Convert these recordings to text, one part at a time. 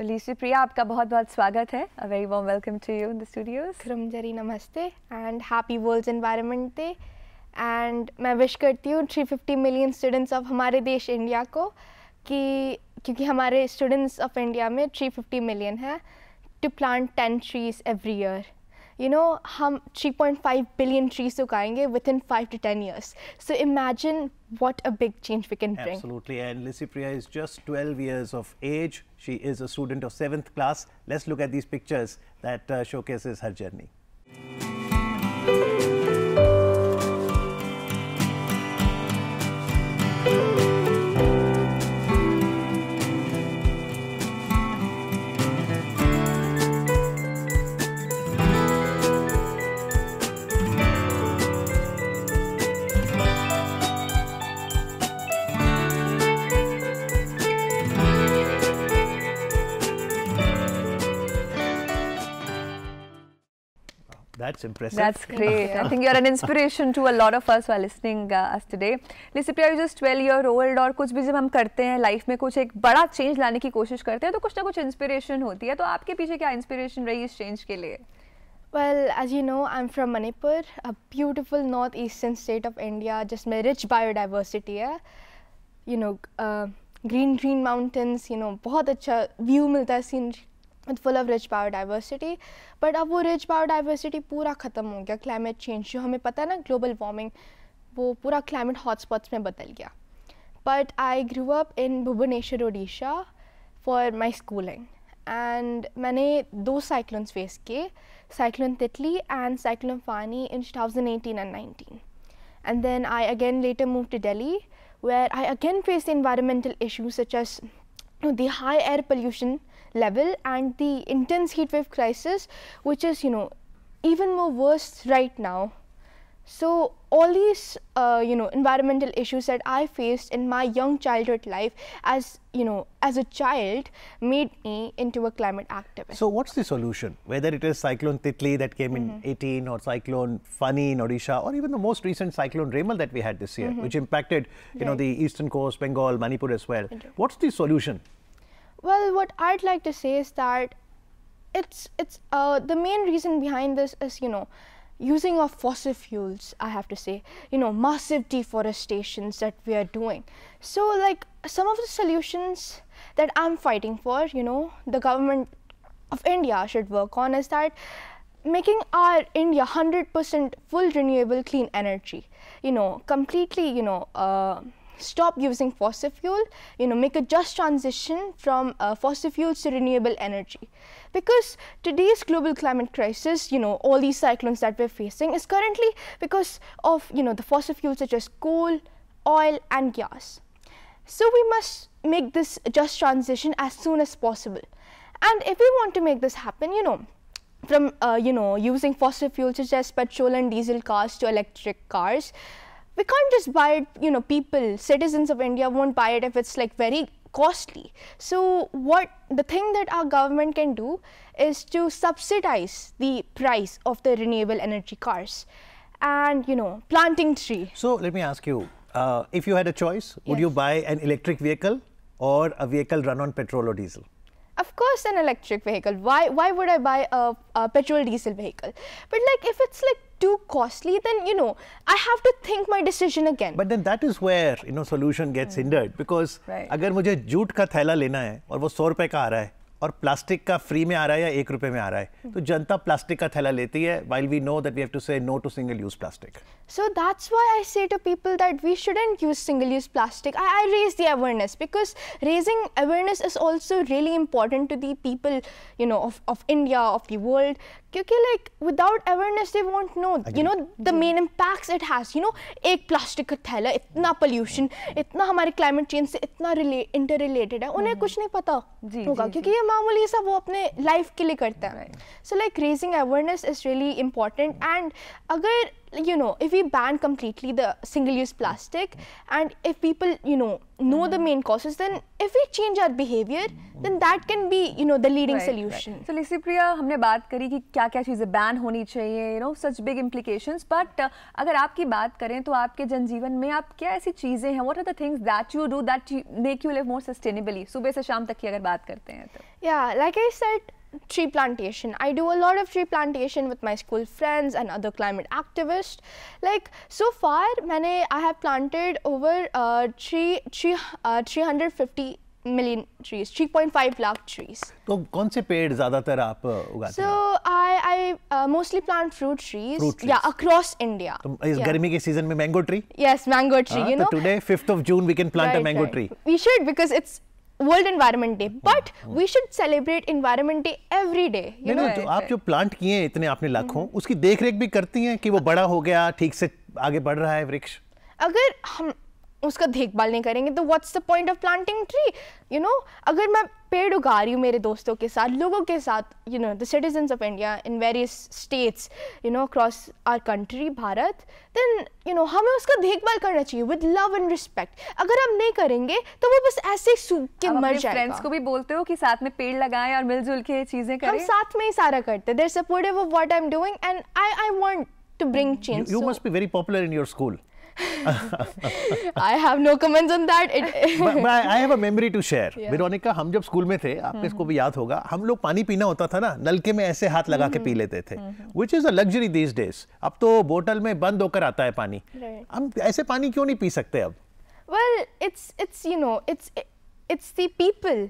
Felicity Priya, प्रिया आपका बहुत बहुत स्वागत है A very warm welcome to you in the studios जरी नमस्ते and happy world environment day and मैं विश करती हूँ 350 मिलियन स्टूडेंट्स ऑफ हमारे देश इंडिया को कि क्योंकि हमारे स्टूडेंट्स ऑफ इंडिया में 350 मिलियन है to plant ten trees every year you know, हम 3.5 billion trees उगाएंगे within 5 to 10 years. So imagine what a big change we can bring. Absolutely. And Lissy Priya is just 12 years of age. She is a student of 7th class. Let's look at these pictures that uh, showcases her journey. That's impressive. That's great. Yeah. I think you're an inspiration to a lot of us who are listening uh, us today. Listen, Priya, you're just 12 year old और कुछ भी जब हम करते हैं life में कुछ एक बड़ा चेंज लाने की कोशिश करते हैं तो कुछ ना कुछ इंस्पिरेशन होती है तो आपके पीछे क्या इंस्पिरेशन रही इस चेंज के लिए Well, as you know, I'm from Manipur, a beautiful northeastern state of India, just में rich biodiversity है. You know, uh, green green mountains, you know, बहुत अच्छा view मिलता है scenery it full of rich power diversity but अब वो rich power diversity पूरा ख़त्म हो गया क्लाइमेट चेंज जो हमें पता है ना ग्लोबल वार्मिंग वो पूरा क्लाइमेट हॉटस्पॉट्स में बदल गया but I grew up in Bhubaneswar Orissa for my schooling and मैंने दो साइक्लोन्स फेस किए cyclone Titli and cyclone Fani in two thousand eighteen and nineteen and then I again later move to Delhi where I again face environmental issues such as the high air pollution level and the intense heatwave crisis which is you know even more worse right now so all these uh, you know environmental issues that i faced in my young childhood life as you know as a child made me into a climate activist so what's the solution whether it is cyclone titli that came mm -hmm. in mm-hmm. 18 or cyclone fani in odisha or even the most recent cyclone remal that we had this year mm -hmm. which impacted you right. know the eastern coast bengal manipur as well what's the solution well, what I'd like to say is that it's it's uh, the main reason behind this is you know using of fossil fuels i have to say you know massive deforestations that we are doing so like some of the solutions that i'm fighting for you know the government of india should work on is that making our india 100% full renewable clean energy you know completely you know uh, stop using fossil fuel, you know, make a just transition from uh, fossil fuels to renewable energy. Because today's global climate crisis, you know, all these cyclones that we're facing is currently because of, you know, the fossil fuels such as coal, oil and gas. So we must make this just transition as soon as possible. And if we want to make this happen, you know, from, uh, you know, using fossil fuels such as petrol and diesel cars to electric cars, we can't just buy it, you know, people, citizens of India won't buy it if it's like very costly. So what the thing that our government can do is to subsidize the price of the renewable energy cars and you know planting tree. So let me ask you, uh, if you had a choice, yes. would you buy an electric vehicle or a vehicle run on petrol or diesel? Of course, an electric vehicle. Why? Why would I buy a, a petrol diesel vehicle? But like, if it's like too costly, then, you know, I have to think my decision again. But then that is where, you know, solution gets mm. hindered because right. अगर मुझे jute का थैला लेना है और वो सौ रुपए का आ रहा है और प्लास्टिक का फ्री में आ रहा है या एक रुपए में आ रहा है तो जनता प्लास्टिक का थैला लेती है while we know that we have to say no to single use plastic. So that's why I say to people that we shouldn't use single-use plastic. I, I, raise the awareness because raising awareness is also really important to the people, you know, of, of India, of the world. Because like without awareness, they won't know. You know the main impacts it has. You know, एक plastic का थैला इतना pollution इतना हमारे climate change से इतना interrelated है उन्हें कुछ नहीं पता होगा क्योंकि ये मामूली सब वो अपने लाइफ के लिए करते हैं So like raising awareness is really important. And अगर you know, if we ban completely the single-use plastic, and if people, you know, know the main causes, then if we change our behavior, then that can be, you know, the leading right, solution. Right. So, Lisi Priya, humne baat kari ki kya kya cheeze ban honi chahiye you know, such big implications. But uh, अगर आपकी बात करें तो आपके जनजीवन mein aap kya aisi cheeze hain What are the things that you do that make you live more sustainably? subah se शाम tak ki agar baat karte hain to Yeah, like I said. tree plantation. I do a lot of tree plantation with my school friends and other climate activists. Like so far, maine I have planted over uh, tree tree uh, 350 million trees 3.5 lakh trees to कौन से पेड़ ज्यादातर आप उगाते so, हैं so i i uh, mostly plant fruit trees, fruit trees. yeah across india तो is yeah. garmi ke season mein mango tree yes mango tree ah, you so know today 5th of june we can plant right, a mango right. tree we should because it's world environment day but we should celebrate environment day every day you know आप जो plant किए हैं इतने आपने लाखों hmm. उसकी देख रेख भी करती हैं कि वो बड़ा हो गया ठीक से आगे बढ़ रहा है वृक्ष अगर हम उसका देखभाल नहीं करेंगे तो what's the point of planting tree you know अगर मैं पेड़ उगा रही हूँ मेरे दोस्तों के साथ लोगों के साथ you know the citizens of India in various states you know across our country Bharat then you know हमें उसका देखभाल करना चाहिए विद लव एंड रिस्पेक्ट अगर हम नहीं करेंगे तो वो बस ऐसे सूख के मर जाएगा फ्रेंड्स को भी बोलते हो कि साथ में पेड़ लगाएं और मिलजुल के चीजें करें हम साथ में ही सारा करते there supportive of what I am doing and I I want to bring change you must so, very popular in your school I have no comments on that. It but, but I, have a memory to share. Yeah. Veronica, हम जब school में थे आपको हम्म, इसको भी याद होगा हम लोग पानी पीना होता था ना नलके में ऐसे हाथ लगा के हम्म, पी लेते थे which is a luxury these days अब तो बोतल में बंद होकर आता है पानी हम ऐसे पानी क्यों नहीं पी सकते अब well it's it's you know it's it's the people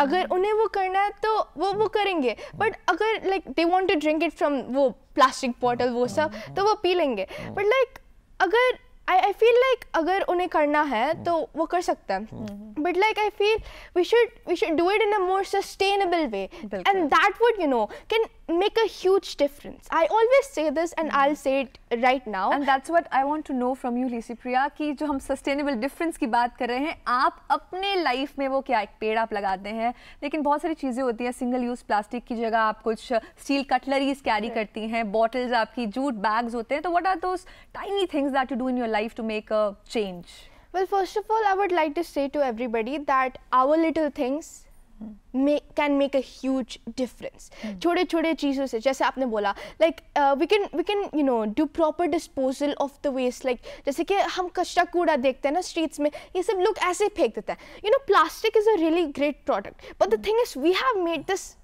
अगर उन्हें वो करना है तो वो वो करेंगे बट हम्म। अगर like they want to drink it from वो प्लास्टिक बॉटल वो सब तो वो पी लेंगे बट लाइक अगर आई आई फील लाइक अगर उन्हें करना है हम्म। तो वो कर सकते हैं but like I feel we should we should do it in a more sustainable way and that would you know can make a huge difference. I always say this and I'll hmm. say it right now. And that's what I want to know from you, Lisi Priya, ki jo hum sustainable difference ki baat kar rahe hain, aap life mein wo kya ek ped aap lagate hain, lekin bahut sari cheeze single use plastic ki jagah aap kuch steel cutlery, carry right. karti hain, bottles aapki jute bags hote hain. So what are those tiny things that you do in your life to make a change? Well, first of all, I would like to say to everybody that our little things can make a huge difference छोटे छोटे चीज़ों से जैसे आपने बोला like we can we can you know do proper disposal of the waste like जैसे कि हम कचरा कूड़ा देखते हैं ना स्ट्रीट्स में ये सब लोग ऐसे फेंक देते हैं you know plastic is a really great product but the thing is we have made this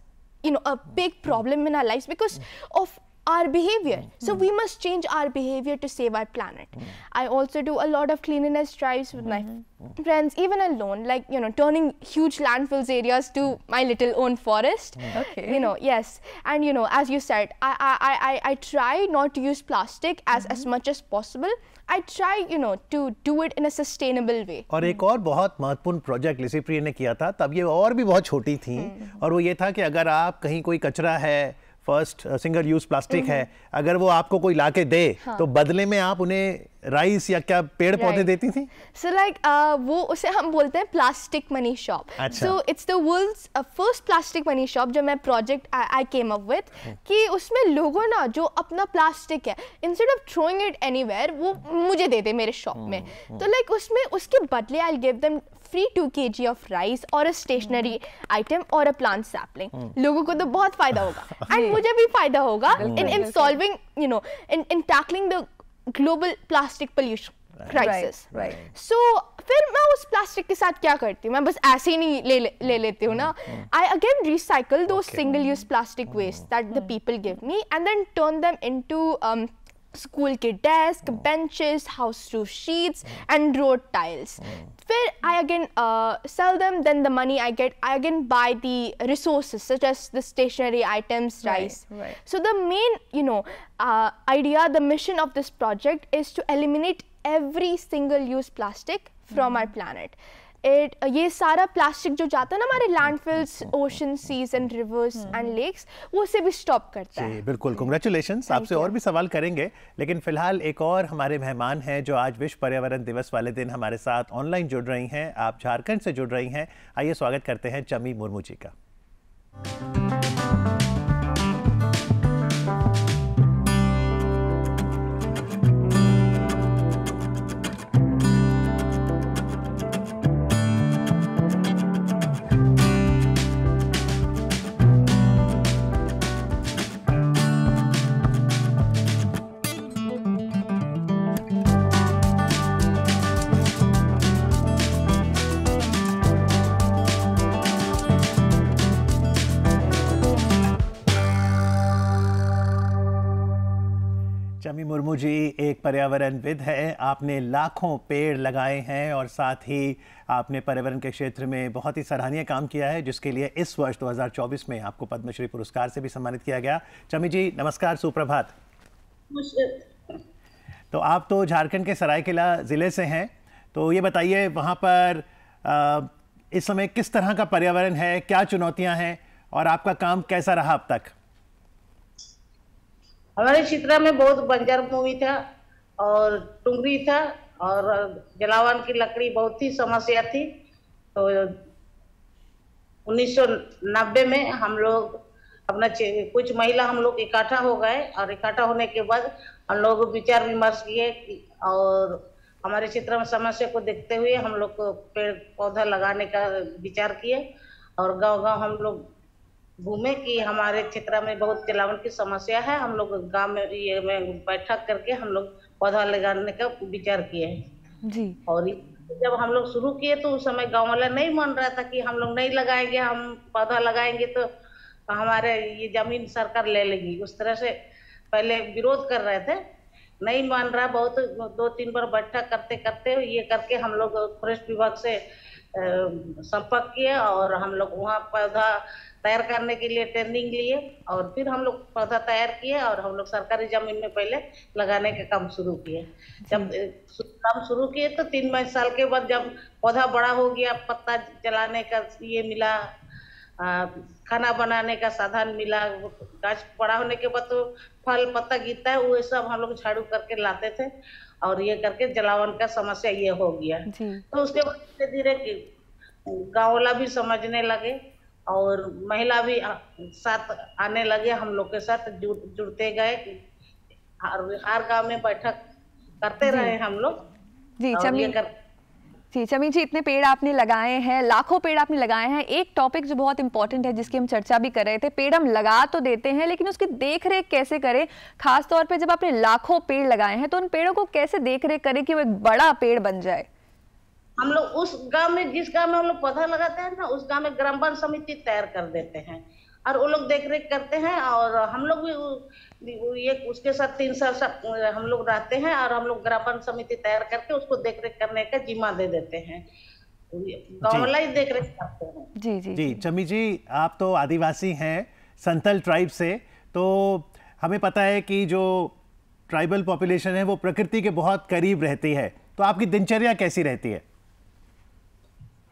you know a big problem in our lives because hmm. of our behavior. Mm So we must change our behavior to save our planet. Mm I also do a lot of cleanliness drives with mm my mm-hmm. friends, even alone, like, you know, turning huge landfills areas to my little own forest. Okay. You know, yes. And, you know, as you said, I, I, I, I try not to use plastic as, as much as possible. I try, you know, to do it in a sustainable way. और एक और बहुत महत्वपूर्ण project लिसी प्रिय ने किया था तब ये और भी बहुत छोटी थी और वो ये था कि अगर आप कहीं कोई कचरा है फर्स्ट सिंगल यूज प्लास्टिक है mm-hmm. अगर वो आपको कोई ला के दे हाँ. तो बदले में आप उन्हें राइस या क्या पेड़ right. पौधे देती थी so so like like, uh, वो उसे हम बोलते हैं plastic money shop so it's the world's first plastic money shop जो मैं project I came up with कि उसमें लोगों ना जो अपना प्लास्टिक है instead of throwing it anywhere वो मुझे दे दे मेरे शॉप में hmm, hmm। तो लाइक उसमें उसके बदले I give them free two K G of rice और अ स्टेशनरी आइटम और अ प्लांट सैपलिंग लोगों को तो बहुत फायदा होगा एंड मुझे भी फायदा होगा in in solving you know in in tackling the global plastic pollution crisis so फिर मैं उस प्लास्टिक के साथ क्या करती हूँ मैं बस ऐसे ही नहीं ले ले, लेती हूँ ना आई अगेन रिसाइकल दो single use plastic waste that the people give me and then turn them to school kit desk, hmm. benches, house roof sheets, hmm. and road tiles. Mm. Where I again uh, sell them, then the money I get, I again buy the resources such as the stationery items, rice. So the main, you know, uh, idea, the mission of this project is to eliminate every single use plastic from hmm. our planet. It uh, ये सारा प्लास्टिक जो जाता है ना हमारे landfills ocean seas and rivers and lakes वो उसे भी स्टॉप करता है बिल्कुल कंग्रेचुलेशन hmm. आपसे और भी सवाल करेंगे लेकिन फिलहाल एक और हमारे मेहमान हैं जो आज विश्व पर्यावरण दिवस वाले दिन हमारे साथ ऑनलाइन जुड़ रही हैं आप झारखंड से जुड़ रही हैं आइए स्वागत करते हैं चमी मुर्मू जी का पर्यावरणविद हैं आपने लाखों पेड़ लगाए हैं और साथ ही आपने पर्यावरण के क्षेत्र में बहुत ही सराहनीय काम किया है जिसके लिए इस वर्ष 2024 में आपको पद्मश्री पुरस्कार से भी सम्मानित किया गया चमी जी नमस्कार सुप्रभात तो आप तो झारखंड के सरायकेला ज़िले से हैं तो ये बताइए वहाँ पर आ, इस समय किस तरह का पर्यावरण है क्या चुनौतियाँ हैं और आपका काम कैसा रहा अब तक हमारे क्षेत्र में बहुत बंजर भूमि था और टुंगरी था और जलावन की लकड़ी बहुत ही समस्या थी तो 1990 में हम लोग अपना कुछ महिला हम लोग इकट्ठा हो गए और इकट्ठा होने के बाद हम लोग विचार विमर्श किए और हमारे क्षेत्र में समस्या को देखते हुए हम लोग पेड़ पौधा लगाने का विचार किए और गांव गांव हम लोग घूमे की हमारे क्षेत्र में बहुत जलावन की समस्या है हम लोग गांव में ये में बैठक करके हम लोग पौधा लगाने का विचार किए हैं जी और जब हम लोग शुरू किए तो उस समय गाँव वाला नहीं मान रहा था कि हम लोग नहीं लगाएंगे हम पौधा लगाएंगे तो हमारे ये जमीन सरकार ले लेगी उस तरह से पहले विरोध कर रहे थे नहीं मान रहा बहुत दो तीन बार बैठक करते करते ये करके हम लोग फॉरेस्ट विभाग से संपर्क किए और हम लोग वहाँ पौधा तैयार करने के लिए ट्रेनिंग लिए और फिर हम लोग पौधा तैयार किए और हम लोग सरकारी जमीन में पहले लगाने का काम शुरू किए जब काम शुरू किए तो तीन पाँच साल के बाद जब पौधा बड़ा हो गया पत्ता जलाने का ये मिला खाना बनाने का साधन मिला गाछ बड़ा होने के बाद तो फल पत्ता गिरता है वो सब हम लोग झाड़ू करके लाते थे और ये करके जलावन का समस्या ये हो गया तो उसके बाद धीरे धीरे गाँव वाला भी समझने लगे और महिला भी साथ आने लगे हम लोग के साथ जुड़ जुड़ते गए हर गांव में बैठक करते रहे हम लोग जी चमी जी चमी जी इतने पेड़ आपने लगाए हैं लाखों पेड़ आपने लगाए हैं एक टॉपिक जो बहुत इंपॉर्टेंट है जिसकी हम चर्चा भी कर रहे थे पेड़ हम लगा तो देते हैं लेकिन उसकी देख रेख कैसे करें खासतौर पे जब आपने लाखों पेड़ लगाए हैं तो उन पेड़ों को कैसे देख रेख करें कि वो एक बड़ा पेड़ बन जाए हम लोग उस गांव में जिस गांव में हम लोग पौधा लगाते हैं ना उस गांव में ग्राम वन समिति तैयार कर देते हैं और वो लोग देख रेख करते हैं और हम लोग भी ये उसके साथ तीन साल सब हम लोग रहते हैं और हम लोग ग्राम वन समिति तैयार करके उसको देख रेख करने का जिम्मा दे देते हैं जी, जी जी जी चमी जी आप तो आदिवासी हैं संतल ट्राइब से तो हमें पता है कि जो ट्राइबल पॉपुलेशन है वो प्रकृति के बहुत करीब रहती है तो आपकी दिनचर्या कैसी रहती है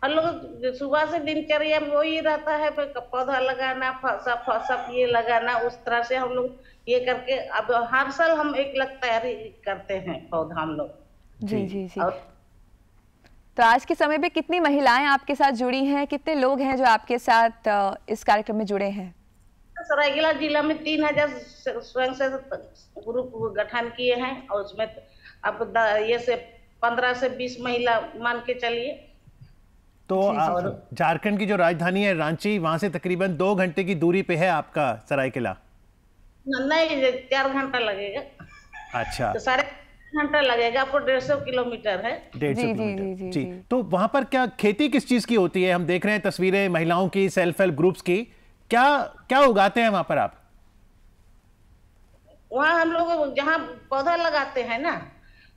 हम लोग सुबह से दिनचर्या में वही रहता है पौधा लगाना फसा फसा ये लगाना उस तरह से हम लोग ये करके अब हर साल हम एक लग तैयारी करते हैं पौधा हम लोग जी जी जी और तो आज के समय में कितनी महिलाएं आपके साथ जुड़ी हैं कितने लोग हैं जो आपके साथ इस कार्यक्रम में जुड़े हैं सरायकेला जिला में तीन हजार स्वयं से ग्रुप गठन किए हैं और उसमें अब ये से पंद्रह से बीस महिला मान के चलिए तो झारखंड की जो राजधानी है रांची वहां से तकरीबन दो घंटे की दूरी पे है आपका सराय नहीं चार घंटा लगेगा अच्छा तो सारे घंटा लगेगा आपको डेढ़ सौ किलोमीटर है डेढ़ सौ किलोमीटर जी तो वहाँ पर क्या खेती किस चीज़ की होती है हम देख रहे हैं तस्वीरें महिलाओं की सेल्फ हेल्प ग्रुप्स की क्या क्या उगाते हैं वहाँ पर आप वहाँ हम लोग जहाँ पौधा लगाते हैं ना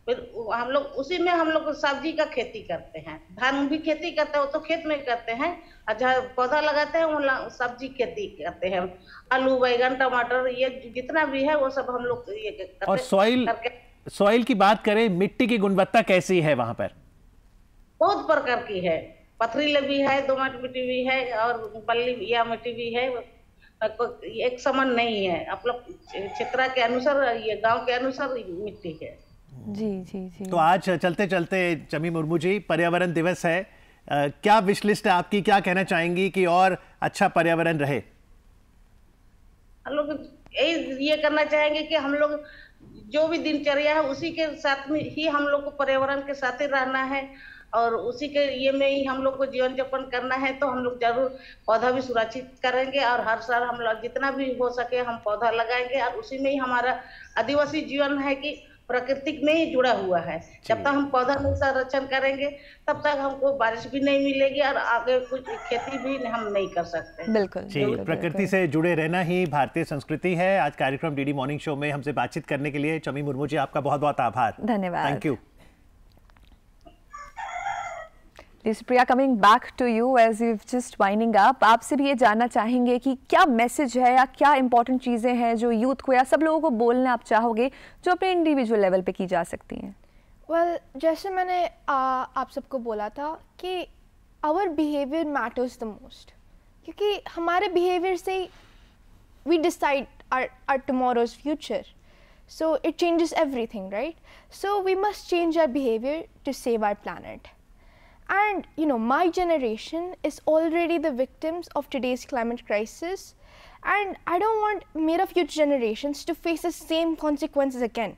फिर हम लोग उसी में हम लोग सब्जी का खेती करते हैं धान भी खेती करते हैं वो तो खेत में करते हैं और जहाँ पौधा लगाते हैं वो सब्जी खेती करते हैं आलू बैगन टमाटर ये जितना भी है वो सब हम लोग ये करते और सॉइल सॉइल की बात करें मिट्टी की गुणवत्ता कैसी है वहाँ पर बहुत प्रकार की है पथरीले भी है दोमट मिट्टी भी है और बल्ली या मिट्टी भी है एक समान नहीं है आप लोग क्षेत्र के अनुसार ये गांव के अनुसार मिट्टी है जी जी जी तो आज चलते चलते चमी मुर्मू जी पर्यावरण दिवस है क्या विशलिस्ट है आपकी क्या कहना चाहेंगी कि और अच्छा पर्यावरण रहे हम लोग ये करना चाहेंगे कि हम लोग जो भी दिनचर्या है उसी के साथ में ही हम लोग को पर्यावरण के साथ ही रहना है और उसी के ये में ही हम लोग को जीवन जापन करना है तो हम लोग जरूर पौधा भी सुरक्षित करेंगे और हर साल हम लोग जितना भी हो सके हम पौधा लगाएंगे और उसी में ही हमारा आदिवासी जीवन है कि प्रकृति में ही जुड़ा हुआ है जब तक हम पौधा में संरक्षण करेंगे तब तक हमको बारिश भी नहीं मिलेगी और आगे कुछ खेती भी हम नहीं कर सकते बिल्कुल जी प्रकृति से जुड़े रहना ही भारतीय संस्कृति है आज कार्यक्रम डीडी मॉर्निंग शो में हमसे बातचीत करने के लिए चमी मुर्मू जी आपका बहुत बहुत आभार धन्यवाद thank you Priya coming back to you as you just winding up आपसे भी ये जानना चाहेंगे कि क्या मैसेज है या क्या इंपॉर्टेंट चीज़ें हैं जो यूथ को या सब लोगों को बोलना आप चाहोगे जो अपने इंडिविजुअल लेवल पे की जा सकती हैं वेल well, जैसे मैंने आ, आप सबको बोला था कि our behaviour matters the most क्योंकि हमारे बिहेवियर से we decide our our tomorrow's future so it changes everything right so we must change our behaviour to save our planet And you know, my generation is already the victims of today's climate crisis, and I don't want made of future generations to face the same consequences again.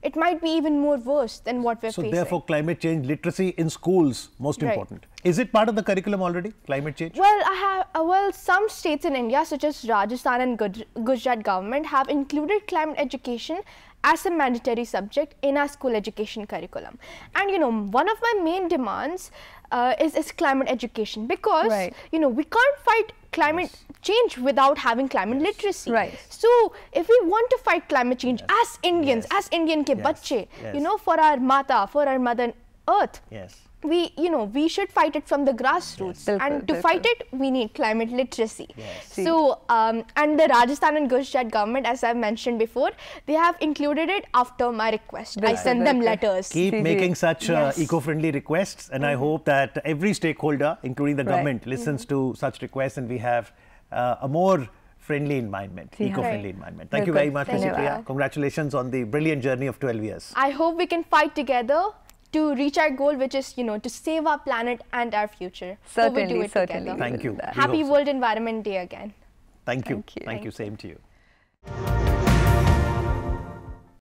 It might be even more worse than what we're so facing. So therefore, climate change literacy in schools most right. important. Is it part of the curriculum already? Climate change? Well, I have. Uh, well, some states in India, such as Rajasthan and Gujarat government, have included climate education as a mandatory subject in our school education curriculum. And you know, one of my main demands uh, is, is climate education because right. you know we can't fight climate yes. change without having climate yes. literacy. Right. So if we want to fight climate change yes. as Indians, as Indian ke yes. Bache, you know, for our mata, for our mother earth. Yes we you know we should fight it from the grassroots yes, and to fight it we need climate literacy yes. so um, and the rajasthan and gujarat government as i mentioned before they have included it after my request right. i send them letters keep See, making such uh, yes. uh, eco-friendly requests and mm -hmm. i mm-hmm. hope that every stakeholder including the right. government mm-hmm. listens mm -hmm. to such requests and we have uh, a more friendly environment, eco-friendly right. environment. Thank you very much, Mr. Congratulations on the brilliant journey of 12 years. I hope we can fight together to reach our goal, which is, you know, to save our planet and our future. Certainly, so we do it certainly. Together. Thank you. Happy World Environment Day again. Thank you. Thank you. Thank you. Same to you.